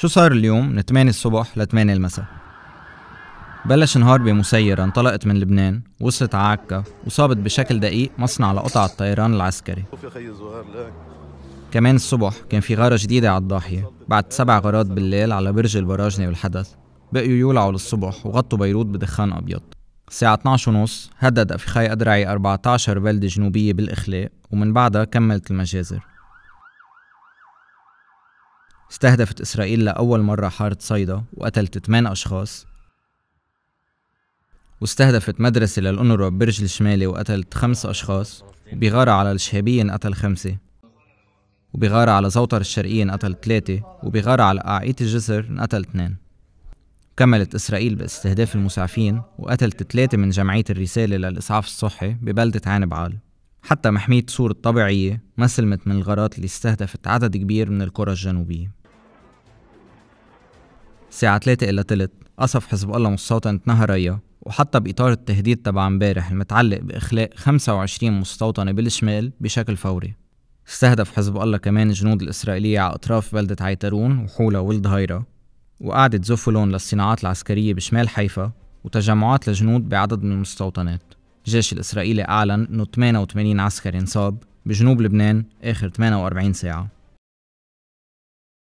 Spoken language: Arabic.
شو صار اليوم من 8 الصبح ل 8 المساء بلش نهار بمسيرة انطلقت من لبنان وصلت عكا وصابت بشكل دقيق مصنع لقطع الطيران العسكري كمان الصبح كان في غارة جديدة على الضاحية بعد سبع غارات بالليل على برج البراجنة والحدث بقيوا يولعوا للصبح وغطوا بيروت بدخان أبيض الساعة 12 ونص هدد في خي أدرعي 14 بلدة جنوبية بالإخلاء ومن بعدها كملت المجازر استهدفت إسرائيل لأول مرة حارة صيدا وقتلت 8 أشخاص واستهدفت مدرسة للأنروا ببرج الشمالي وقتلت خمس أشخاص وبغارة على الشهابيين قتل خمسة وبغارة على زوطر الشرقيين قتل ثلاثة وبغارة على قاعية الجسر قتل اثنين كملت إسرائيل باستهداف المسعفين وقتلت ثلاثة من جمعية الرسالة للإسعاف الصحي ببلدة عين بعال حتى محمية سور الطبيعية ما سلمت من الغارات اللي استهدفت عدد كبير من القرى الجنوبية الساعة 3 إلا تلت قصف حزب الله مستوطن نهرية وحتى بإطار التهديد تبع امبارح المتعلق بإخلاء 25 مستوطنة بالشمال بشكل فوري استهدف حزب الله كمان الجنود الإسرائيلية على أطراف بلدة عيترون وحولة والدهيرة وقعدة زوفولون للصناعات العسكرية بشمال حيفا وتجمعات لجنود بعدد من المستوطنات الجيش الإسرائيلي أعلن أنه 88 عسكري انصاب بجنوب لبنان آخر 48 ساعة